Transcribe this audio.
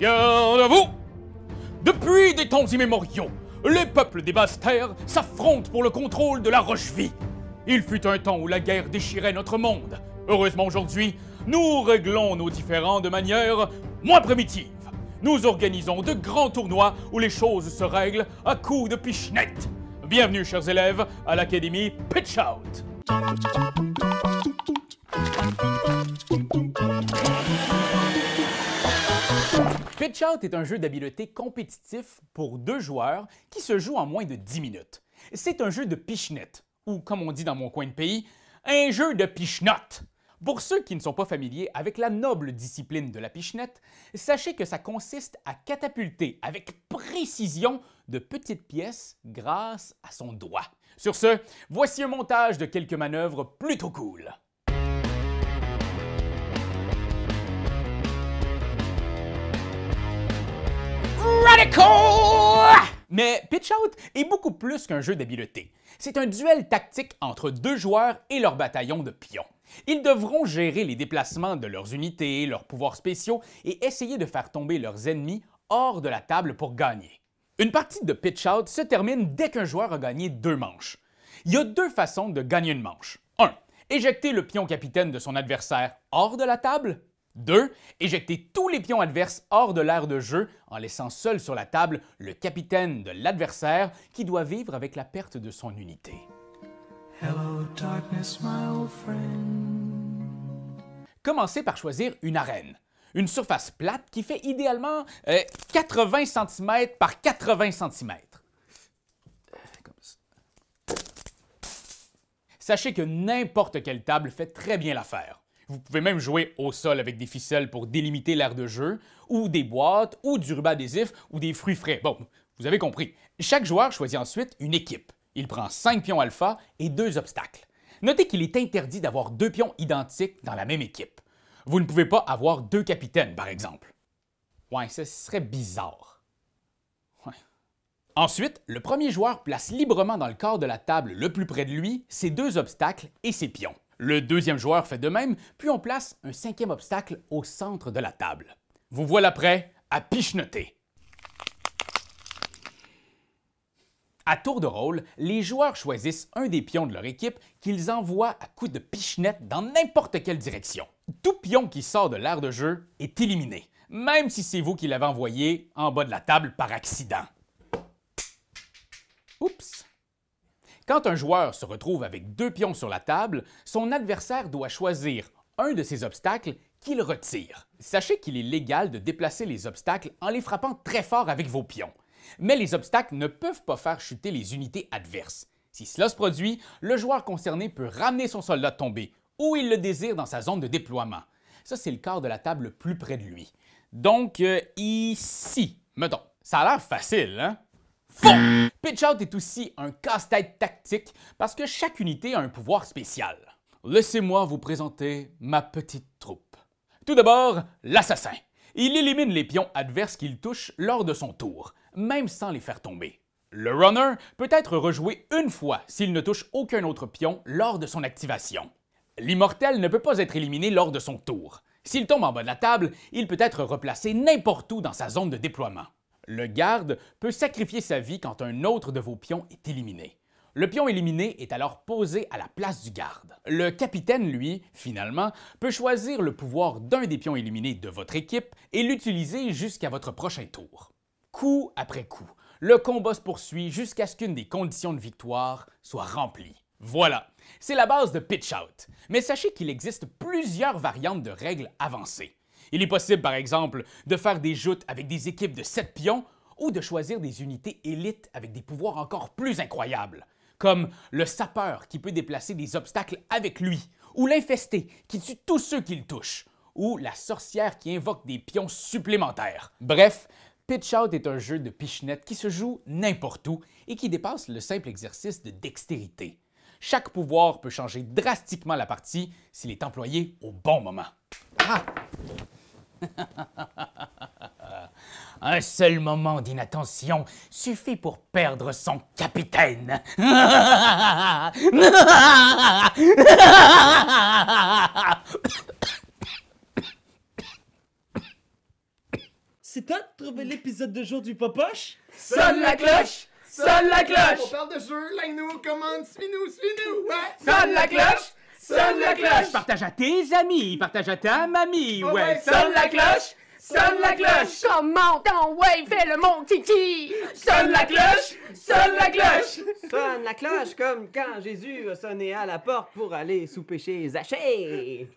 Garde à vous Depuis des temps immémoriaux, les peuples des basses terres s'affrontent pour le contrôle de la roche-vie. Il fut un temps où la guerre déchirait notre monde. Heureusement aujourd'hui, nous réglons nos différends de manière moins primitive. Nous organisons de grands tournois où les choses se règlent à coups de pichenette. Bienvenue, chers élèves, à l'Académie Pitch Out. Pitch Out est un jeu d'habileté compétitif pour deux joueurs qui se joue en moins de 10 minutes. C'est un jeu de pichenette, ou comme on dit dans mon coin de pays, un jeu de pichenotte. Pour ceux qui ne sont pas familiers avec la noble discipline de la pichenette, sachez que ça consiste à catapulter avec précision de petites pièces grâce à son doigt. Sur ce, voici un montage de quelques manœuvres plutôt cool. Mais Pitch Out est beaucoup plus qu'un jeu d'habileté. C'est un duel tactique entre deux joueurs et leur bataillon de pions. Ils devront gérer les déplacements de leurs unités, leurs pouvoirs spéciaux et essayer de faire tomber leurs ennemis hors de la table pour gagner. Une partie de Pitch Out se termine dès qu'un joueur a gagné deux manches. Il y a deux façons de gagner une manche. 1. Éjecter le pion capitaine de son adversaire hors de la table. 2. Éjecter tous les pions adverses hors de l'aire de jeu en laissant seul sur la table le capitaine de l'adversaire qui doit vivre avec la perte de son unité. Commencez par choisir une arène. Une surface plate qui fait idéalement 80 euh, cm par 80 cm. Sachez que n'importe quelle table fait très bien l'affaire. Vous pouvez même jouer au sol avec des ficelles pour délimiter l'aire de jeu, ou des boîtes, ou du ruban adhésif, ou des fruits frais. Bon, vous avez compris. Chaque joueur choisit ensuite une équipe. Il prend cinq pions alpha et deux obstacles. Notez qu'il est interdit d'avoir deux pions identiques dans la même équipe. Vous ne pouvez pas avoir deux capitaines, par exemple. Ouais, ce serait bizarre. Ensuite, le premier joueur place librement dans le corps de la table le plus près de lui ses deux obstacles et ses pions. Le deuxième joueur fait de même, puis on place un cinquième obstacle au centre de la table. Vous voilà prêt à pichenoter. À tour de rôle, les joueurs choisissent un des pions de leur équipe qu'ils envoient à coups de pichenette dans n'importe quelle direction. Tout pion qui sort de l'aire de jeu est éliminé, même si c'est vous qui l'avez envoyé en bas de la table par accident. Oups! Quand un joueur se retrouve avec deux pions sur la table, son adversaire doit choisir un de ces obstacles qu'il retire. Sachez qu'il est légal de déplacer les obstacles en les frappant très fort avec vos pions. Mais les obstacles ne peuvent pas faire chuter les unités adverses. Si cela se produit, le joueur concerné peut ramener son soldat tombé où il le désire dans sa zone de déploiement. Ça, c'est le quart de la table le plus près de lui. Donc, euh, ici, mettons. Ça a l'air facile, hein? Faux! Pitch Out est aussi un casse-tête tactique parce que chaque unité a un pouvoir spécial. Laissez-moi vous présenter ma petite troupe. Tout d'abord, l'assassin. Il élimine les pions adverses qu'il touche lors de son tour, même sans les faire tomber. Le runner peut être rejoué une fois s'il ne touche aucun autre pion lors de son activation. L'immortel ne peut pas être éliminé lors de son tour. S'il tombe en bas de la table, il peut être replacé n'importe où dans sa zone de déploiement. Le garde peut sacrifier sa vie quand un autre de vos pions est éliminé. Le pion éliminé est alors posé à la place du garde. Le capitaine, lui, finalement, peut choisir le pouvoir d'un des pions éliminés de votre équipe et l'utiliser jusqu'à votre prochain tour. Coup après coup, le combat se poursuit jusqu'à ce qu'une des conditions de victoire soit remplie. Voilà, c'est la base de Pitch Out. Mais sachez qu'il existe plusieurs variantes de règles avancées. Il est possible, par exemple, de faire des joutes avec des équipes de 7 pions ou de choisir des unités élites avec des pouvoirs encore plus incroyables, comme le sapeur qui peut déplacer des obstacles avec lui, ou l'infesté qui tue tous ceux qu'il touche, ou la sorcière qui invoque des pions supplémentaires. Bref, Pitch Out est un jeu de pichenette qui se joue n'importe où et qui dépasse le simple exercice de dextérité. Chaque pouvoir peut changer drastiquement la partie s'il est employé au bon moment. Ah! Un seul moment d'inattention suffit pour perdre son capitaine. C'est toi de trouver l'épisode de jour du Popoche? Sonne la cloche! Sonne la cloche! On parle de jeu, like nous commande, suis-nous, suis-nous! Ouais. Hein? Sonne la cloche! Partage à tes amis, partage à ta mamie, oh, ouais, sonne la cloche Sonne la cloche Comment temps wave fait le mon Titi Sonne la cloche Sonne la cloche Sonne la cloche comme quand Jésus a sonné à la porte pour aller sous péché Zachée